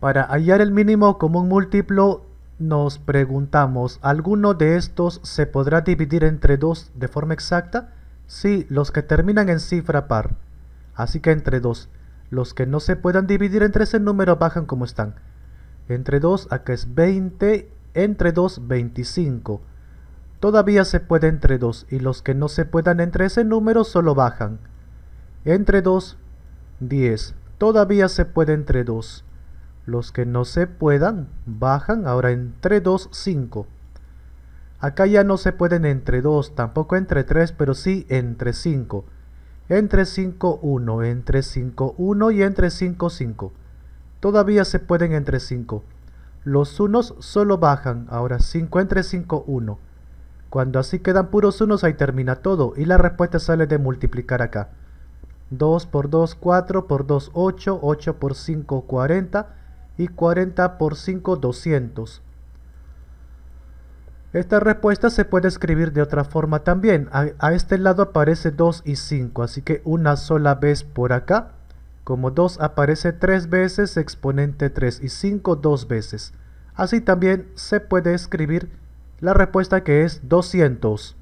Para hallar el mínimo común múltiplo nos preguntamos, ¿alguno de estos se podrá dividir entre 2 de forma exacta? Sí, los que terminan en cifra par. Así que entre 2. Los que no se puedan dividir entre ese número bajan como están. Entre 2 acá es 20, entre 2 25. Todavía se puede entre 2 y los que no se puedan entre ese número solo bajan. Entre 2, 10. Todavía se puede entre 2. Los que no se puedan bajan ahora entre 2, 5. Acá ya no se pueden entre 2, tampoco entre 3, pero sí entre 5. Entre 5, 1, entre 5, 1 y entre 5, 5. Todavía se pueden entre 5. Los unos solo bajan, ahora 5 entre 5, 1. Cuando así quedan puros unos ahí termina todo y la respuesta sale de multiplicar acá. 2 por 2, 4 por 2, 8, 8 por 5, 40 y 40 por 5, 200. Esta respuesta se puede escribir de otra forma también. A, este lado aparece 2 y 5, así que una sola vez por acá. Como 2 aparece 3 veces, exponente 3 y 5 dos veces. Así también se puede escribir la respuesta que es 200.